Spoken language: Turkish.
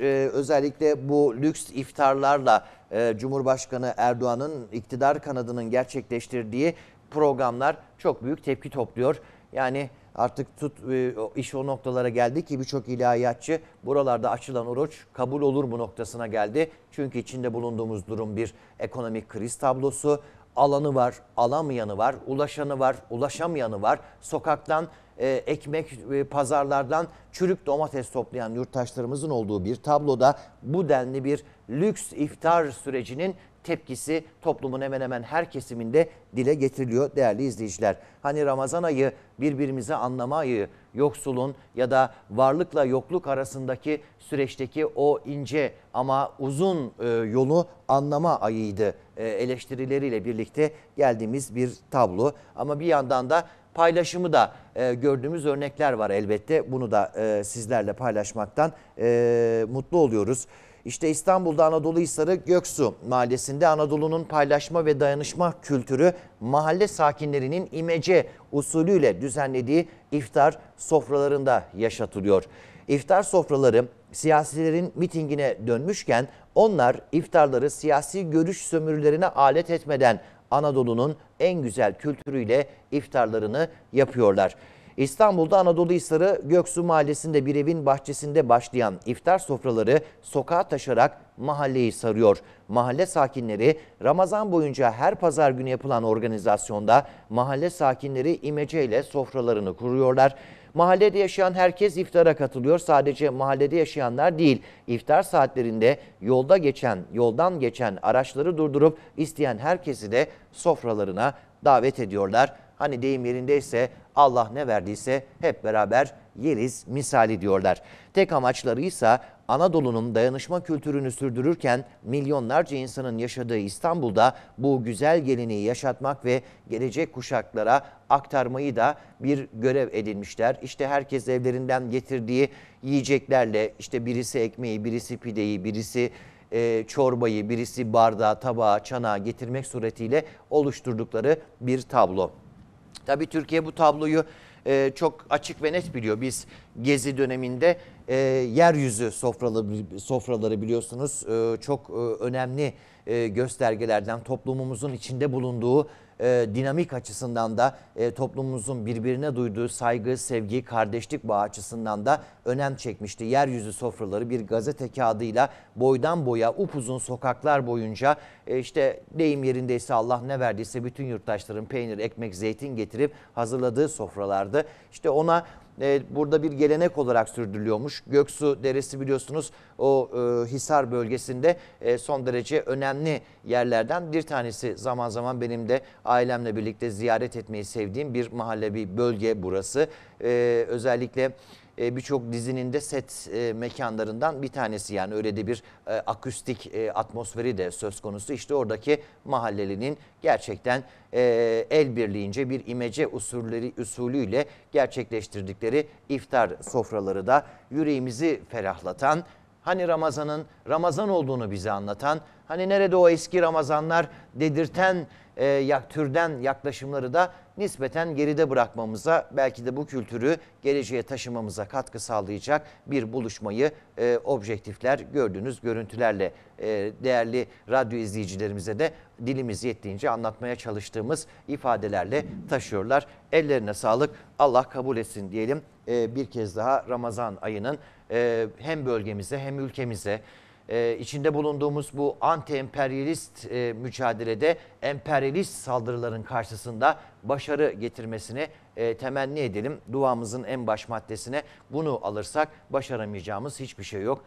e, özellikle bu lüks iftarlarla e, Cumhurbaşkanı Erdoğan'ın iktidar kanadının gerçekleştirdiği programlar çok büyük tepki topluyor. Yani artık tut e, iş o noktalara geldi ki birçok ilahiyatçı buralarda açılan oruç kabul olur mu noktasına geldi. Çünkü içinde bulunduğumuz durum bir ekonomik kriz tablosu alanı var, alamayanı var, ulaşanı var, ulaşamayanı var. Sokaktan e, ekmek e, pazarlardan çürük domates toplayan yurttaşlarımızın olduğu bir tabloda bu denli bir lüks iftar sürecinin tepkisi toplumun hemen hemen her kesiminde dile getiriliyor değerli izleyiciler. Hani Ramazan ayı birbirimizi anlama ayı, yoksulun ya da varlıkla yokluk arasındaki süreçteki o ince ama uzun e, yolu anlama ayıydı e, eleştirileriyle birlikte geldiğimiz bir tablo. Ama bir yandan da paylaşımı da e, gördüğümüz örnekler var elbette. Bunu da sizlerle paylaşmaktan mutlu oluyoruz. İşte İstanbul'da Anadolu Hisarı Göksu Mahallesi'nde Anadolu'nun paylaşma ve dayanışma kültürü mahalle sakinlerinin imece usulüyle düzenlediği iftar sofralarında yaşatılıyor. İftar sofraları siyasilerin mitingine dönmüşken onlar iftarları siyasi görüş sömürülerine alet etmeden Anadolu'nun en güzel kültürüyle iftarlarını yapıyorlar. İstanbul'da Anadolu Hisarı Göksu Mahallesi'nde bir evin bahçesinde başlayan iftar sofraları sokağa taşarak mahalleyi sarıyor. Mahalle sakinleri Ramazan boyunca her pazar günü yapılan organizasyonda mahalle sakinleri imeceyle sofralarını kuruyorlar. Mahallede yaşayan herkes iftara katılıyor. Sadece mahallede yaşayanlar değil, iftar saatlerinde yolda geçen, yoldan geçen araçları durdurup isteyen herkesi de sofralarına davet ediyorlar. Hani deyim yerindeyse Allah ne verdiyse hep beraber yeriz misali diyorlar. Tek amaçları ise Anadolu'nun dayanışma kültürünü sürdürürken milyonlarca insanın yaşadığı İstanbul'da bu güzel geleneği yaşatmak ve gelecek kuşaklara aktarmayı da bir görev edinmişler. İşte herkes evlerinden getirdiği yiyeceklerle işte birisi ekmeği, birisi pideyi, birisi e, çorbayı, birisi bardağı, tabağı, çanağı getirmek suretiyle oluşturdukları bir tablo. Tabii Türkiye bu tabloyu e, çok açık ve net biliyor. Biz Gezi döneminde e, yeryüzü sofraları, sofraları biliyorsunuz e, çok e, önemli e, göstergelerden toplumumuzun içinde bulunduğu e, dinamik açısından da e, toplumumuzun birbirine duyduğu saygı, sevgi, kardeşlik bağı açısından da önem çekmişti. Yeryüzü sofraları bir gazete kağıdıyla boydan boya upuzun sokaklar boyunca e, işte deyim yerindeyse Allah ne verdiyse bütün yurttaşların peynir, ekmek, zeytin getirip hazırladığı sofralardı. İşte ona e, burada bir gelenek olarak sürdürülüyormuş. Göksu Deresi biliyorsunuz o e, Hisar bölgesinde e, son derece önemli yerlerden bir tanesi. Zaman zaman benim de ailemle birlikte ziyaret etmeyi sevdiğim bir mahalle, bir bölge burası. Ee, özellikle e, birçok dizinin de set e, mekanlarından bir tanesi yani öyle de bir e, akustik e, atmosferi de söz konusu. İşte oradaki mahallelinin gerçekten e, el birliğince bir imece usulleri usulüyle gerçekleştirdikleri iftar sofraları da yüreğimizi ferahlatan Hani Ramazan'ın Ramazan olduğunu bize anlatan, hani nerede o eski Ramazanlar dedirten e, yak, türden yaklaşımları da nispeten geride bırakmamıza, belki de bu kültürü geleceğe taşımamıza katkı sağlayacak bir buluşmayı e, objektifler, gördüğünüz görüntülerle e, değerli radyo izleyicilerimize de dilimiz yettiğince anlatmaya çalıştığımız ifadelerle taşıyorlar. Ellerine sağlık, Allah kabul etsin diyelim. E, bir kez daha Ramazan ayının ee, hem bölgemize hem ülkemize ee, içinde bulunduğumuz bu anti-emperyalist e, mücadelede emperyalist saldırıların karşısında başarı getirmesini e, temenni edelim. Duamızın en baş maddesine bunu alırsak başaramayacağımız hiçbir şey yok.